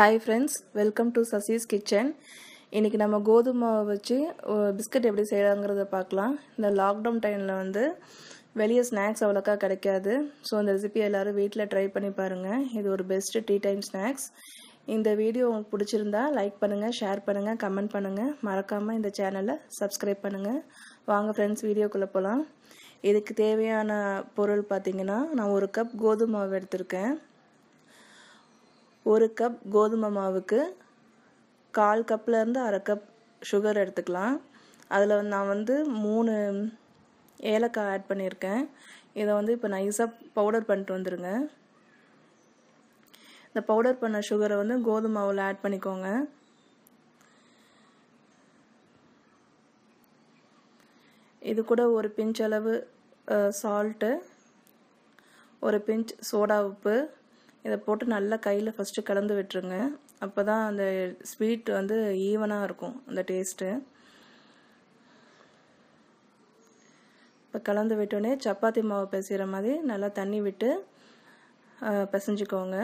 hi friends welcome to Sasi's kitchen இன்றைக்கி நம்ம கோதுமை வச்சு பிஸ்கட் எப்படி செய்கிறாங்கிறத பார்க்கலாம் இந்த லாக்டவுன் டைமில் வந்து வெளியே ஸ்நாக்ஸ் அவ்வளோக்கா கிடைக்காது ஸோ அந்த ரெசிபி எல்லோரும் வீட்டில் ட்ரை பண்ணி பாருங்கள் இது ஒரு பெஸ்ட்டு டீ டைம் ஸ்நாக்ஸ் இந்த வீடியோ உங்களுக்கு பிடிச்சிருந்தா லைக் பண்ணுங்கள் ஷேர் பண்ணுங்கள் கமெண்ட் பண்ணுங்கள் மறக்காமல் இந்த சேனலை சப்ஸ்கிரைப் பண்ணுங்கள் வாங்க ஃப்ரெண்ட்ஸ் வீடியோக்குள்ளே போகலாம் இதுக்கு தேவையான பொருள் பார்த்தீங்கன்னா நான் ஒரு கப் கோதுமை மாவு எடுத்திருக்கேன் ஒரு கப் கோதுமை மாவுக்கு கால் கப்லேருந்து அரை கப் சுகர் எடுத்துக்கலாம் அதில் நான் வந்து மூணு ஏலக்காய் ஆட் பண்ணியிருக்கேன் இதை வந்து இப்போ நைஸாக பவுடர் பண்ணிட்டு வந்துடுங்க இந்த பவுடர் பண்ண சுகரை வந்து கோது மாவில் ஆட் பண்ணிக்கோங்க இது கூட ஒரு பிஞ்ச் அளவு சால்ட்டு ஒரு பிஞ்ச் சோடா உப்பு இதை போட்டு நல்லா கையில் ஃபஸ்ட்டு கலந்து விட்டுருங்க அப்போ தான் அந்த ஸ்வீட் வந்து ஈவனாக இருக்கும் அந்த டேஸ்ட்டு இப்போ கலந்து விட்டோடனே சப்பாத்தி மாவு பிசைகிற மாதிரி நல்லா தண்ணி விட்டு பிசைஞ்சுக்கோங்க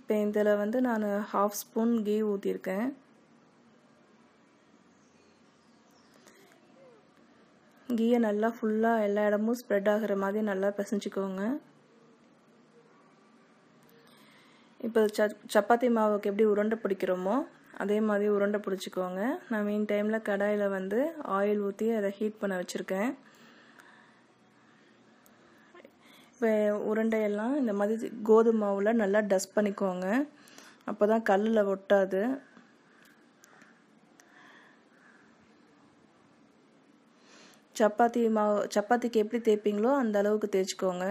இப்போ இதில் வந்து நான் ஹாஃப் ஸ்பூன் கீ ஊற்றிருக்கேன் கீயை நல்லா ஃபுல்லாக எல்லா இடமும் ஸ்ப்ரெட் ஆகிற மாதிரி நல்லா பிசைஞ்சிக்கோங்க இப்போ சப்பாத்தி மாவுக்கு எப்படி உருண்டை பிடிக்கிறோமோ அதே மாதிரி உருண்டை பிடிச்சிக்கோங்க நான் மீன் டைமில் கடாயில் வந்து ஆயில் ஊற்றி அதை ஹீட் பண்ண வச்சுருக்கேன் இப்போ உருண்டையெல்லாம் இந்த மாதிரி கோதுமை மாவில் நல்லா டஸ்ட் பண்ணிக்கோங்க அப்போ தான் கல்லில் ஒட்டாது சப்பாத்தி மாவு சப்பாத்திக்கு எப்படி தேய்ப்பீங்களோ அந்த அளவுக்கு தேய்ச்சிக்கோங்க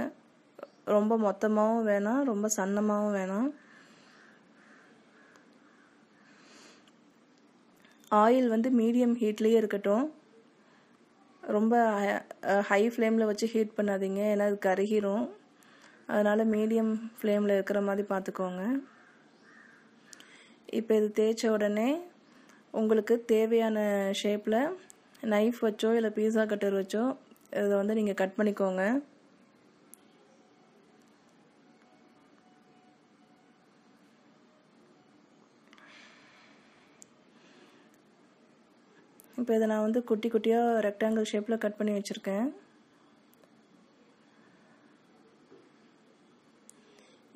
ரொம்ப மொத்தமாகவும் வேணாம் ரொம்ப சன்னமாகவும் வேணாம் ஆயில் வந்து மீடியம் ஹீட்லேயே இருக்கட்டும் ரொம்ப ஹை ஃப்ளேமில் வச்சு ஹீட் பண்ணாதீங்க ஏன்னா அது கருகிரும் அதனால் மீடியம் ஃப்ளேமில் இருக்கிற மாதிரி பார்த்துக்கோங்க இப்போ இது தேய்ச்ச உடனே உங்களுக்கு தேவையான ஷேப்பில் நைஃப் வச்சோ இல்லை பீஸா கட்டர் வச்சோ இதை வந்து நீங்கள் கட் பண்ணிக்கோங்க இப்போ இதை நான் வந்து குட்டி குட்டியாக ரெக்டாங்கிள் ஷேப்பில் கட் பண்ணி வச்சுருக்கேன்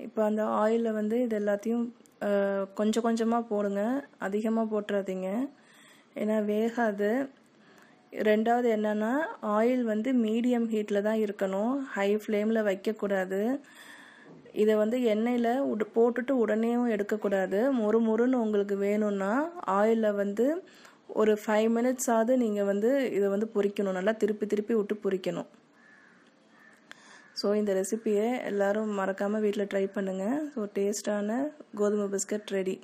இப்போ அந்த ஆயிலில் வந்து இது எல்லாத்தையும் கொஞ்சம் கொஞ்சமாக போடுங்க அதிகமாக போட்டுறாதீங்க ஏன்னா வேகாது ரெண்டாவது என்னென்னா ஆயில் வந்து மீடியம் ஹீட்டில் தான் இருக்கணும் ஹை ஃப்ளேமில் வைக்கக்கூடாது இதை வந்து எண்ணெயில் உட் போட்டுட்டு உடனேவும் எடுக்கக்கூடாது மொறு மொறுன்னு உங்களுக்கு வேணும்னா ஆயிலில் வந்து ஒரு ஃபைவ் மினிட்ஸாவது நீங்கள் வந்து இதை வந்து பொரிக்கணும் நல்லா திருப்பி திருப்பி விட்டு பொறிக்கணும் ஸோ இந்த ரெசிப்பியை எல்லோரும் மறக்காமல் வீட்டில் ட்ரை பண்ணுங்கள் ஸோ டேஸ்டான கோதுமை பிஸ்கட் ரெடி